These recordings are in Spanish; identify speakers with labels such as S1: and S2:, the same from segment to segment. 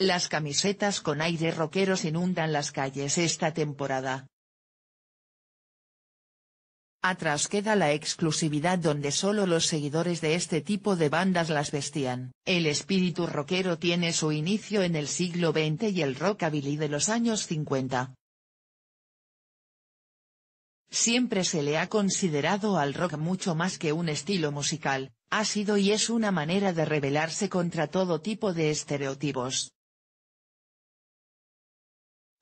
S1: Las camisetas con aire rockeros inundan las calles esta temporada. Atrás queda la exclusividad donde solo los seguidores de este tipo de bandas las vestían. El espíritu rockero tiene su inicio en el siglo XX y el rockabilly de los años 50. Siempre se le ha considerado al rock mucho más que un estilo musical, ha sido y es una manera de rebelarse contra todo tipo de estereotipos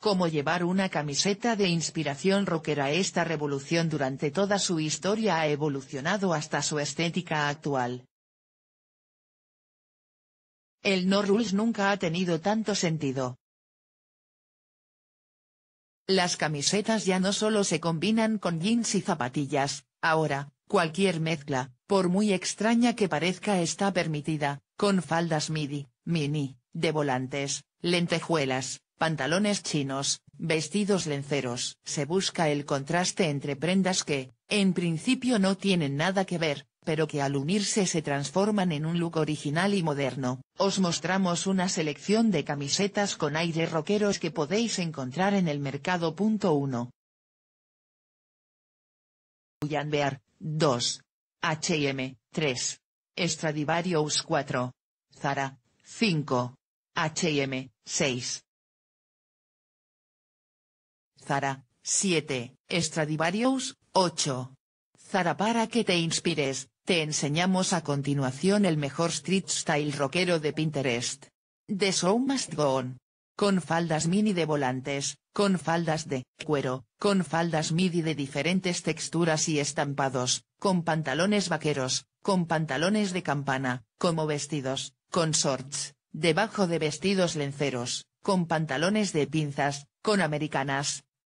S1: cómo llevar una camiseta de inspiración rockera. Esta revolución durante toda su historia ha evolucionado hasta su estética actual. El No Rules nunca ha tenido tanto sentido. Las camisetas ya no solo se combinan con jeans y zapatillas, ahora, cualquier mezcla, por muy extraña que parezca está permitida, con faldas midi, mini, de volantes, lentejuelas, pantalones chinos, vestidos lenceros. Se busca el contraste entre prendas que, en principio no tienen nada que ver, pero que al unirse se transforman en un look original y moderno. Os mostramos una selección de camisetas con aire rockeros que podéis encontrar en el mercado. 1. 2. H&M, 3. Stradivarius 4. Zara, 5. H&M, 6. Zara, 7, Stradivarius, 8. Zara para que te inspires, te enseñamos a continuación el mejor street style rockero de Pinterest. The Show Must Go On. Con faldas mini de volantes, con faldas de cuero, con faldas midi de diferentes texturas y estampados, con pantalones vaqueros, con pantalones de campana, como vestidos, con shorts, debajo de vestidos lenceros, con pantalones de pinzas, con americanas,